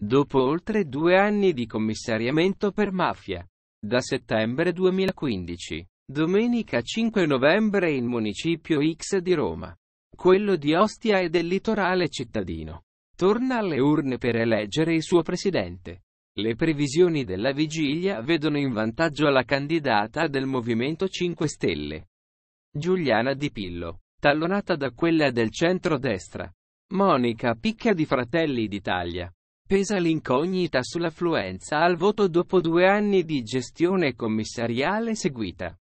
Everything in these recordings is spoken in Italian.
Dopo oltre due anni di commissariamento per mafia. Da settembre 2015. Domenica 5 novembre il municipio X di Roma. Quello di Ostia e del litorale cittadino. Torna alle urne per eleggere il suo presidente. Le previsioni della vigilia vedono in vantaggio la candidata del Movimento 5 Stelle. Giuliana Di Pillo, tallonata da quella del centro-destra. Monica Picca di Fratelli d'Italia. Pesa l'incognita sull'affluenza al voto dopo due anni di gestione commissariale seguita.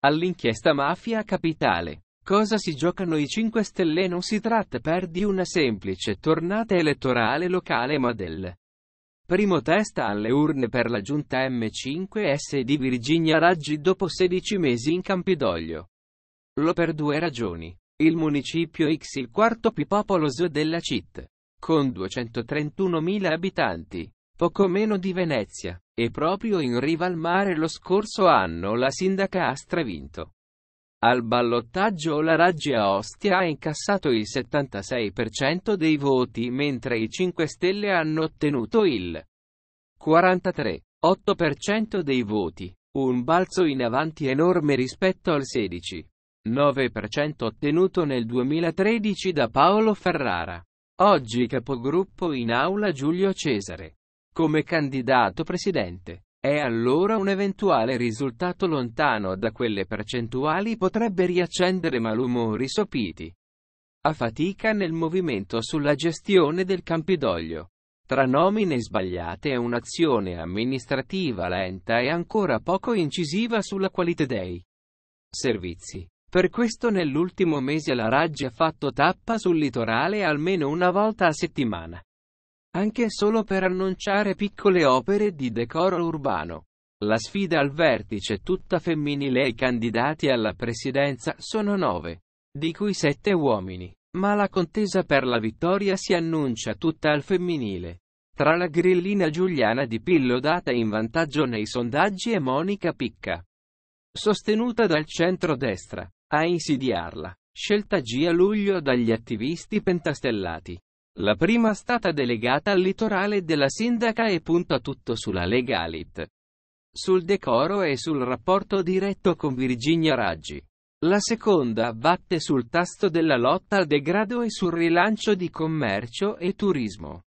All'inchiesta mafia capitale. Cosa si giocano i 5 Stelle? Non si tratta per di una semplice tornata elettorale locale ma del primo test alle urne per la giunta M5S di Virginia Raggi dopo 16 mesi in Campidoglio. Lo per due ragioni. Il municipio X il quarto più popoloso della città con 231.000 abitanti, poco meno di Venezia, e proprio in riva al mare lo scorso anno la sindaca ha stravinto. Al ballottaggio la Raggia Ostia ha incassato il 76% dei voti mentre i 5 Stelle hanno ottenuto il 43,8% dei voti, un balzo in avanti enorme rispetto al 16,9% ottenuto nel 2013 da Paolo Ferrara. Oggi capogruppo in aula Giulio Cesare. Come candidato presidente. E allora un eventuale risultato lontano da quelle percentuali potrebbe riaccendere malumori sopiti. A fatica nel movimento sulla gestione del Campidoglio. Tra nomine sbagliate e un'azione amministrativa lenta e ancora poco incisiva sulla qualità dei servizi. Per questo nell'ultimo mese la Raggi ha fatto tappa sul litorale almeno una volta a settimana. Anche solo per annunciare piccole opere di decoro urbano. La sfida al vertice tutta femminile e i candidati alla presidenza sono nove, di cui sette uomini. Ma la contesa per la vittoria si annuncia tutta al femminile. Tra la grillina Giuliana di Pillo data in vantaggio nei sondaggi e Monica Picca, sostenuta dal centro-destra, a insidiarla. Scelta G a luglio dagli attivisti pentastellati. La prima stata delegata al litorale della sindaca e punta tutto sulla Legalit. Sul decoro e sul rapporto diretto con Virginia Raggi. La seconda batte sul tasto della lotta al degrado e sul rilancio di commercio e turismo.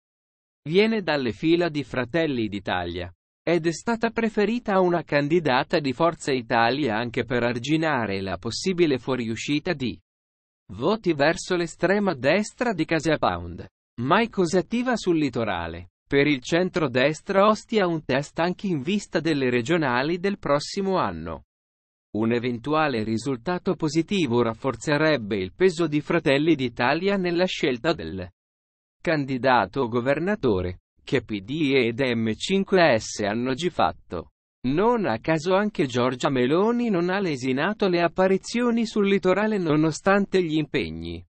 Viene dalle fila di Fratelli d'Italia ed è stata preferita una candidata di Forza Italia anche per arginare la possibile fuoriuscita di voti verso l'estrema destra di Casa Pound. Mai attiva sul litorale. Per il centro-destra Ostia un test anche in vista delle regionali del prossimo anno. Un eventuale risultato positivo rafforzerebbe il peso di Fratelli d'Italia nella scelta del candidato governatore che PD ed M5S hanno fatto. Non a caso anche Giorgia Meloni non ha lesinato le apparizioni sul litorale nonostante gli impegni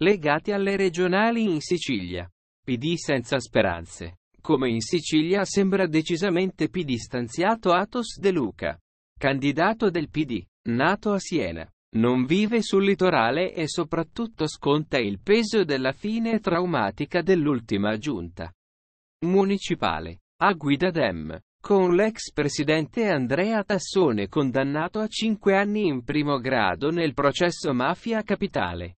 legati alle regionali in Sicilia. PD senza speranze. Come in Sicilia sembra decisamente PD stanziato Atos De Luca, candidato del PD, nato a Siena. Non vive sul litorale e soprattutto sconta il peso della fine traumatica dell'ultima giunta municipale, a guida Dem, con l'ex presidente Andrea Tassone condannato a 5 anni in primo grado nel processo Mafia Capitale.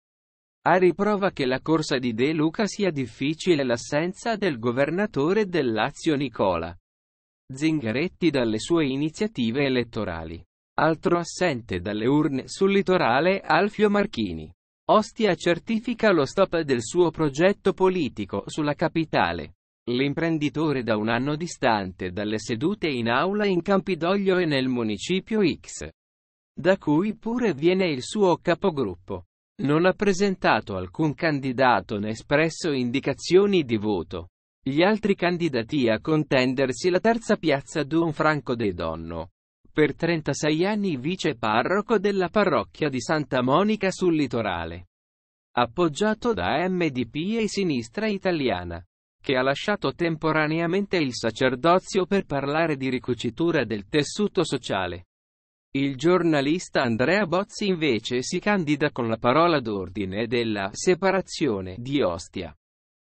A riprova che la corsa di De Luca sia difficile l'assenza del governatore del Lazio Nicola Zingaretti dalle sue iniziative elettorali. Altro assente dalle urne sul litorale Alfio Marchini. Ostia certifica lo stop del suo progetto politico sulla capitale. L'imprenditore da un anno distante dalle sedute in aula in Campidoglio e nel municipio X, da cui pure viene il suo capogruppo. Non ha presentato alcun candidato né espresso indicazioni di voto. Gli altri candidati a contendersi la terza piazza Don Franco De Donno. Per 36 anni vice parroco della parrocchia di Santa Monica sul litorale. Appoggiato da MDP e Sinistra Italiana che ha lasciato temporaneamente il sacerdozio per parlare di ricucitura del tessuto sociale. Il giornalista Andrea Bozzi invece si candida con la parola d'ordine della separazione di Ostia.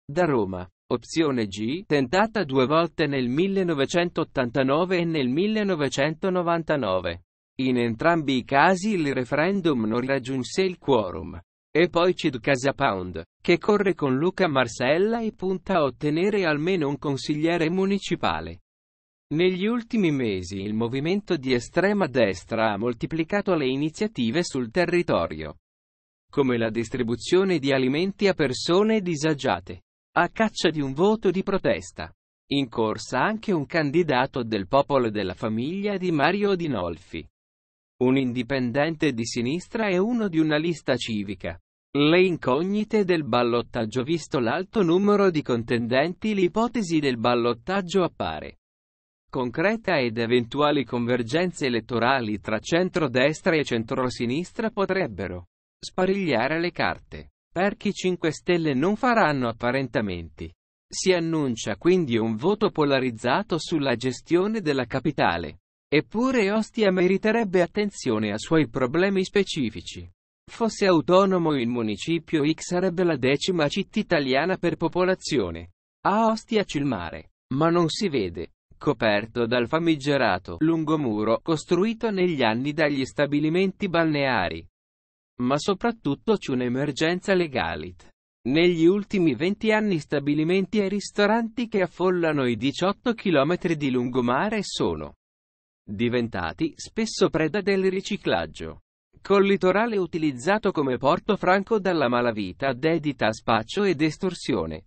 Da Roma. Opzione G, tentata due volte nel 1989 e nel 1999. In entrambi i casi il referendum non raggiunse il quorum. E poi Cid Pound, che corre con Luca Marsaella e punta a ottenere almeno un consigliere municipale. Negli ultimi mesi il movimento di estrema destra ha moltiplicato le iniziative sul territorio, come la distribuzione di alimenti a persone disagiate, a caccia di un voto di protesta. In corsa anche un candidato del popolo della famiglia di Mario Dinolfi un indipendente di sinistra e uno di una lista civica. Le incognite del ballottaggio Visto l'alto numero di contendenti l'ipotesi del ballottaggio appare concreta ed eventuali convergenze elettorali tra centrodestra e centrosinistra potrebbero sparigliare le carte. Per chi 5 Stelle non faranno apparentamenti. Si annuncia quindi un voto polarizzato sulla gestione della capitale. Eppure Ostia meriterebbe attenzione a suoi problemi specifici. Fosse autonomo il municipio X sarebbe la decima città italiana per popolazione. A Ostia c'è il mare, ma non si vede, coperto dal famigerato lungomuro costruito negli anni dagli stabilimenti balneari. Ma soprattutto c'è un'emergenza legalit. Negli ultimi 20 anni stabilimenti e ristoranti che affollano i 18 km di lungomare sono diventati spesso preda del riciclaggio. Col litorale utilizzato come porto franco dalla malavita dedita a spaccio ed estorsione.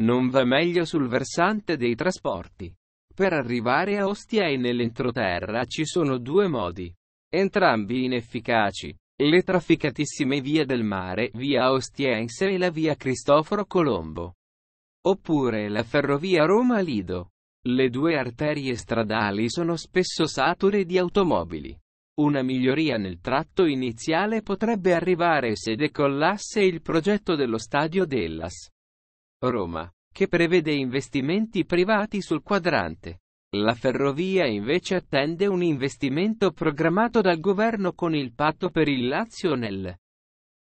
Non va meglio sul versante dei trasporti. Per arrivare a Ostia e nell'entroterra ci sono due modi. Entrambi inefficaci. Le trafficatissime vie del mare, via Ostiense e la via Cristoforo Colombo. Oppure la ferrovia Roma-Lido. Le due arterie stradali sono spesso sature di automobili. Una miglioria nel tratto iniziale potrebbe arrivare se decollasse il progetto dello stadio Dellas. Roma, che prevede investimenti privati sul quadrante. La ferrovia invece attende un investimento programmato dal governo con il patto per il Lazio nel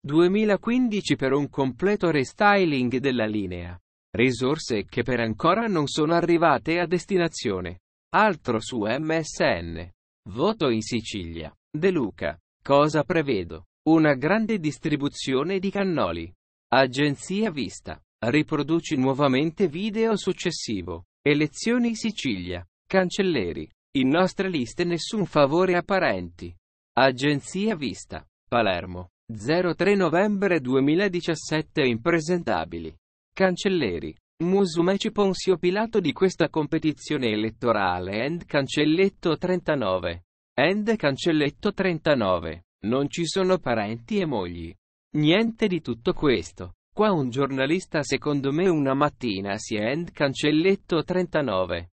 2015 per un completo restyling della linea risorse che per ancora non sono arrivate a destinazione. Altro su MSN. Voto in Sicilia. De Luca. Cosa prevedo? Una grande distribuzione di cannoli. Agenzia Vista. Riproduci nuovamente video successivo. Elezioni Sicilia. Cancelleri. In nostre liste nessun favore a parenti. Agenzia Vista. Palermo. 03 novembre 2017 impresentabili. Cancelleri. Musumeci Ponsio Pilato di questa competizione elettorale end cancelletto 39. End cancelletto 39. Non ci sono parenti e mogli. Niente di tutto questo. Qua un giornalista secondo me una mattina si è end cancelletto 39.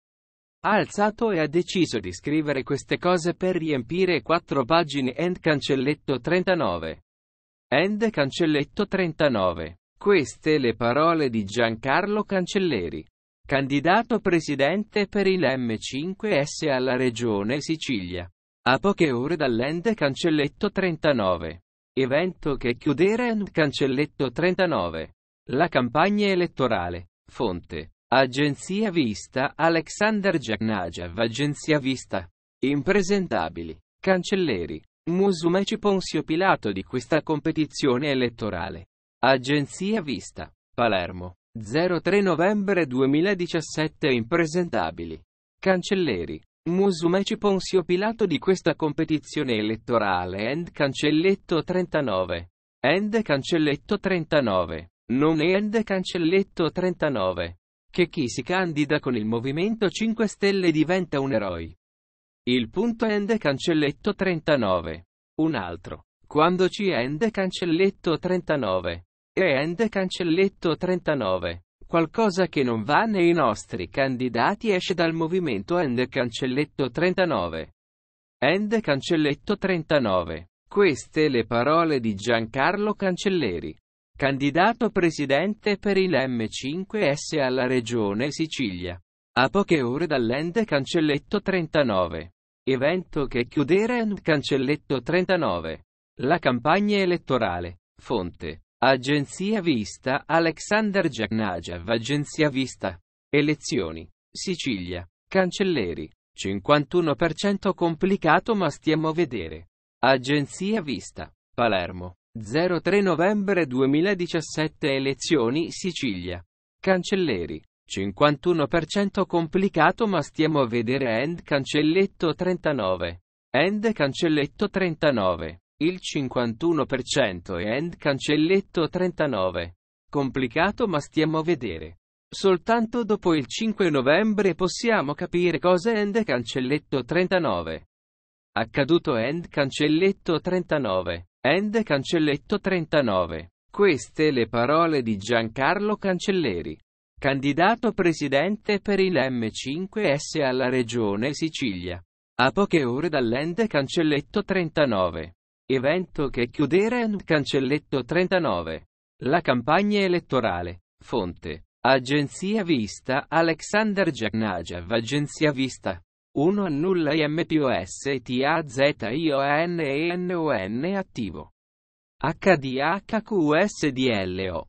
Ha alzato e ha deciso di scrivere queste cose per riempire quattro pagine end cancelletto 39. End cancelletto 39. Queste le parole di Giancarlo Cancelleri, candidato presidente per il M5S alla regione Sicilia. A poche ore dall'Ende Cancelletto 39. Evento che chiudere un Cancelletto 39. La campagna elettorale. Fonte. Agenzia Vista Alexander Giagnagev Agenzia Vista. Impresentabili. Cancelleri. Musumeci Ponzio Pilato di questa competizione elettorale. Agenzia Vista, Palermo, 03 novembre 2017 Impresentabili. Cancelleri. Musumeci Ponsio Pilato di questa competizione elettorale End Cancelletto 39. End Cancelletto 39. Non End Cancelletto 39. Che chi si candida con il Movimento 5 Stelle diventa un eroe. Il punto End Cancelletto 39. Un altro. Quando ci End Cancelletto 39 e end cancelletto 39. Qualcosa che non va nei nostri candidati esce dal movimento end cancelletto 39. End cancelletto 39. Queste le parole di Giancarlo Cancelleri, candidato presidente per il M5S alla regione Sicilia. A poche ore dall'end cancelletto 39. Evento che chiudere end cancelletto 39. La campagna elettorale. Fonte. Agenzia Vista Alexander Giagnagev Agenzia Vista Elezioni Sicilia Cancelleri 51% complicato ma stiamo a vedere Agenzia Vista Palermo 03 novembre 2017 Elezioni Sicilia Cancelleri 51% complicato ma stiamo a vedere End cancelletto 39 End cancelletto 39 il 51% e end cancelletto 39. Complicato ma stiamo a vedere. Soltanto dopo il 5 novembre possiamo capire cosa è end cancelletto 39. Accaduto end cancelletto 39. End cancelletto 39. Queste le parole di Giancarlo Cancelleri, candidato presidente per il M5S alla regione Sicilia. A poche ore dall'end cancelletto 39. Evento che chiudere un cancelletto 39. La campagna elettorale. Fonte. Agenzia Vista Alexander Jagnajev Agenzia Vista 1 annulla IMPOSTAZIONENON attivo HDHQSDLO